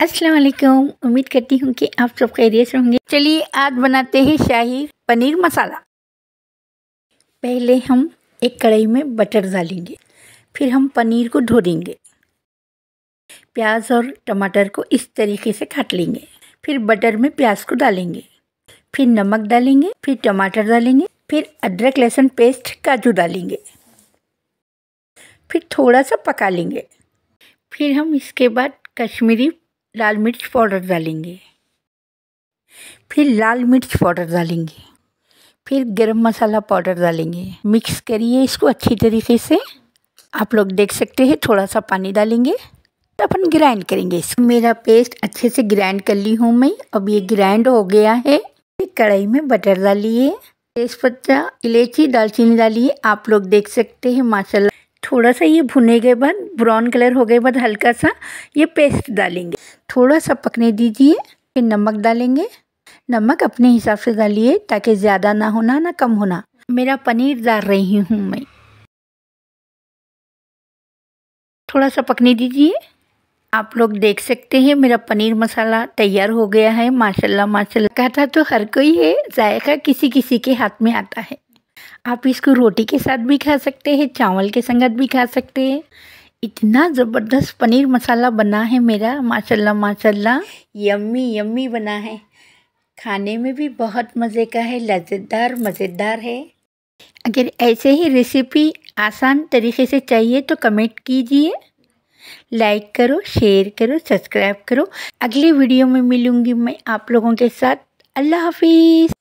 अस्सलाम वालेकुम उम्मीद करती हूँ कि आप सब खैरियत होंगे चलिए आज बनाते हैं शाही पनीर मसाला पहले हम एक कढ़ाई में बटर डालेंगे फिर हम पनीर को धो देंगे प्याज और टमाटर को इस तरीके से काट लेंगे फिर बटर में प्याज को डालेंगे फिर नमक डालेंगे फिर टमाटर डालेंगे फिर अदरक लहसुन पेस्ट काजू डालेंगे फिर थोड़ा सा पका लेंगे फिर हम इसके बाद कश्मीरी लाल मिर्च पाउडर डालेंगे फिर लाल मिर्च पाउडर डालेंगे फिर गरम मसाला पाउडर डालेंगे मिक्स करिए इसको अच्छी तरीके से आप लोग देख सकते हैं थोड़ा सा पानी डालेंगे तो अपन ग्राइंड करेंगे इसको मेरा पेस्ट अच्छे से ग्राइंड कर ली हूँ मैं अब ये ग्राइंड हो गया है कढ़ाई में बटर डालिए तेज पत्ता इलायची दालचीनी डालिए आप लोग देख सकते हैं माशाल्लाह थोड़ा सा ये भुने के बाद ब्राउन कलर हो गए बाद हल्का सा ये पेस्ट डालेंगे थोड़ा सा पकने दीजिए फिर नमक डालेंगे नमक अपने हिसाब से डालिए ताकि ज़्यादा ना होना ना कम होना मेरा पनीर डाल रही हूँ मैं थोड़ा सा पकने दीजिए आप लोग देख सकते हैं मेरा पनीर मसाला तैयार हो गया है माशाल्लाह माशाल्लाह कहता तो हर कोई है जायका किसी किसी के हाथ में आता है आप इसको रोटी के साथ भी खा सकते हैं चावल के संगत भी खा सकते हैं इतना ज़बरदस्त पनीर मसाला बना है मेरा माशाल्लाह माशाल्लाह यम्मी यम्मी बना है खाने में भी बहुत मज़े का है लज्जेदार मज़ेदार है अगर ऐसे ही रेसिपी आसान तरीके से चाहिए तो कमेंट कीजिए लाइक करो शेयर करो सब्सक्राइब करो अगली वीडियो में मिलूँगी मैं आप लोगों के साथ अल्लाह हाफिज़